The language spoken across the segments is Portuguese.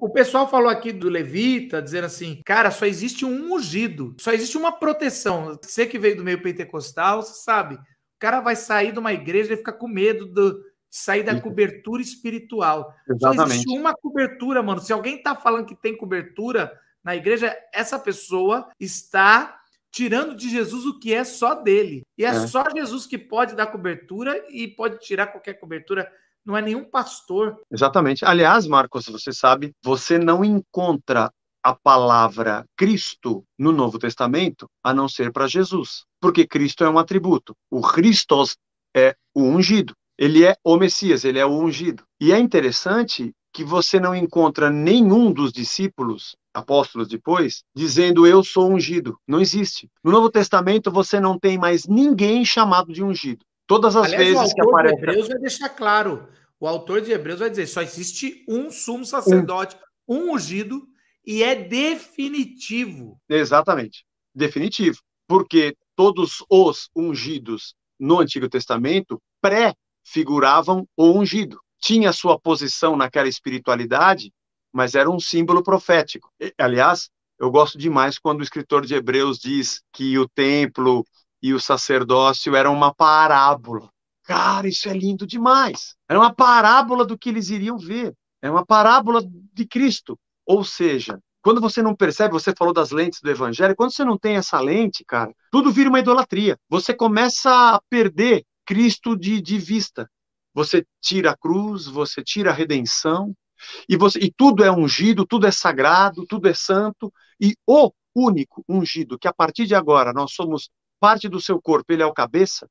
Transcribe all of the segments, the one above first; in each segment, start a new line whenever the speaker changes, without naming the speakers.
O pessoal falou aqui do Levita, dizendo assim, cara, só existe um ungido, só existe uma proteção. Você que veio do meio pentecostal, você sabe, o cara vai sair de uma igreja e fica com medo de sair da uhum. cobertura espiritual. Exatamente. Só existe uma cobertura, mano. Se alguém tá falando que tem cobertura na igreja, essa pessoa está tirando de Jesus o que é só dele. E é, é. só Jesus que pode dar cobertura e pode tirar qualquer cobertura não é nenhum pastor.
Exatamente. Aliás, Marcos, você sabe, você não encontra a palavra Cristo no Novo Testamento a não ser para Jesus, porque Cristo é um atributo. O Christos é o ungido. Ele é o Messias, ele é o ungido. E é interessante que você não encontra nenhum dos discípulos, apóstolos depois, dizendo eu sou ungido. Não existe. No Novo Testamento você não tem mais ninguém chamado de ungido. Todas as Aliás, vezes que aparece. o autor De Hebreus
vai deixar claro. O autor de Hebreus vai dizer: só existe um sumo sacerdote,
um, um ungido, e é definitivo. Exatamente. Definitivo. Porque todos os ungidos no Antigo Testamento pré-figuravam o ungido. Tinha sua posição naquela espiritualidade, mas era um símbolo profético. E, aliás, eu gosto demais quando o escritor de Hebreus diz que o templo e o sacerdócio era uma parábola. Cara, isso é lindo demais. Era uma parábola do que eles iriam ver. É uma parábola de Cristo. Ou seja, quando você não percebe, você falou das lentes do evangelho, quando você não tem essa lente, cara, tudo vira uma idolatria. Você começa a perder Cristo de, de vista. Você tira a cruz, você tira a redenção, e, você, e tudo é ungido, tudo é sagrado, tudo é santo, e o único ungido, que a partir de agora nós somos parte do seu corpo, ele é o cabeça,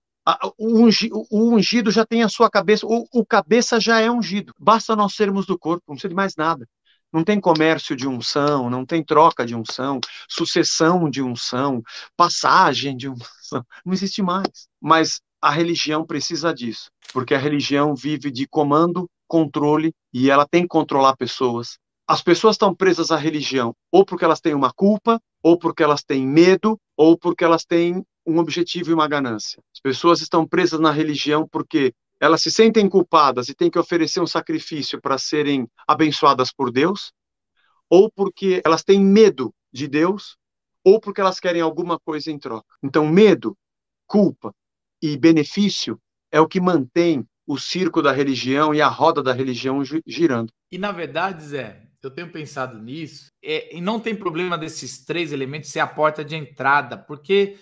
o, ungi, o, ungido já tem a sua cabeça, o, o, cabeça já é ungido. Basta nós sermos do corpo, não precisa de mais nada. Não tem comércio de unção, não tem troca de unção, sucessão de unção, passagem de unção. Não existe mais. Mas a religião precisa disso, porque a religião vive de comando, controle e ela tem que controlar pessoas. As pessoas estão presas à religião ou porque elas têm uma culpa, ou porque elas têm medo, ou porque elas têm um objetivo e uma ganância. As pessoas estão presas na religião porque elas se sentem culpadas e têm que oferecer um sacrifício para serem abençoadas por Deus, ou porque elas têm medo de Deus, ou porque elas querem alguma coisa em troca. Então, medo, culpa e benefício é o que mantém o circo da religião e a roda da religião girando.
E na verdade, Zé, eu tenho pensado nisso, é, e não tem problema desses três elementos ser a porta de entrada, porque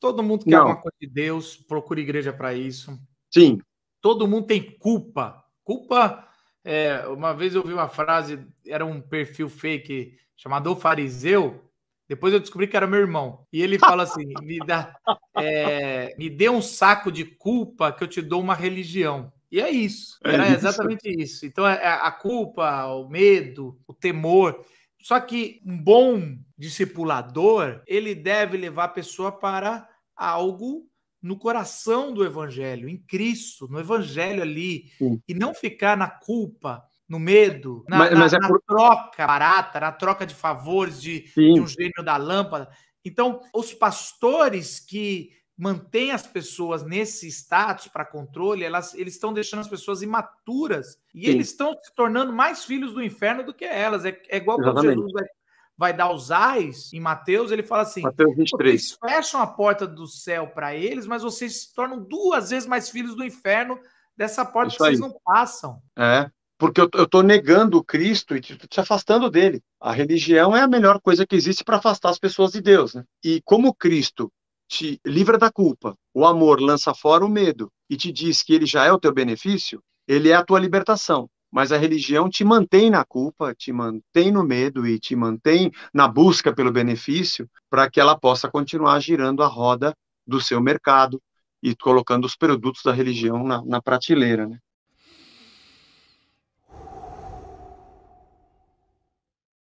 Todo mundo quer não. alguma coisa de Deus, procura igreja para isso. Sim. Todo mundo tem culpa. Culpa. É, uma vez eu vi uma frase, era um perfil fake chamado Fariseu. Depois eu descobri que era meu irmão. E ele fala assim: me dá, é, me dê um saco de culpa que eu te dou uma religião. E é isso. É era é exatamente isso. isso. Então é, é a culpa, o medo, o temor. Só que um bom discipulador, ele deve levar a pessoa para algo no coração do evangelho, em Cristo, no evangelho ali, Sim. e não ficar na culpa, no medo, na, mas, mas é na, é por... na troca barata, na troca de favores de, de um gênio da lâmpada. Então, os pastores que mantêm as pessoas nesse status para controle, elas, eles estão deixando as pessoas imaturas e Sim. eles estão se tornando mais filhos do inferno do que elas. É, é igual quando Jesus vai dar os ais em Mateus, ele fala assim: Mateus 23. Vocês fecham a porta do céu para eles, mas vocês se tornam duas vezes mais filhos do inferno
dessa porta Isso que vocês não passam. É, porque eu, estou negando o Cristo e te, te afastando dele. A religião é a melhor coisa que existe para afastar as pessoas de Deus. Né? E como Cristo te livra da culpa, o amor lança fora o medo e te diz que ele já é o teu benefício, ele é a tua libertação mas a religião te mantém na culpa, te mantém no medo e te mantém na busca pelo benefício para que ela possa continuar girando a roda do seu mercado e colocando os produtos da religião na, na prateleira. Né?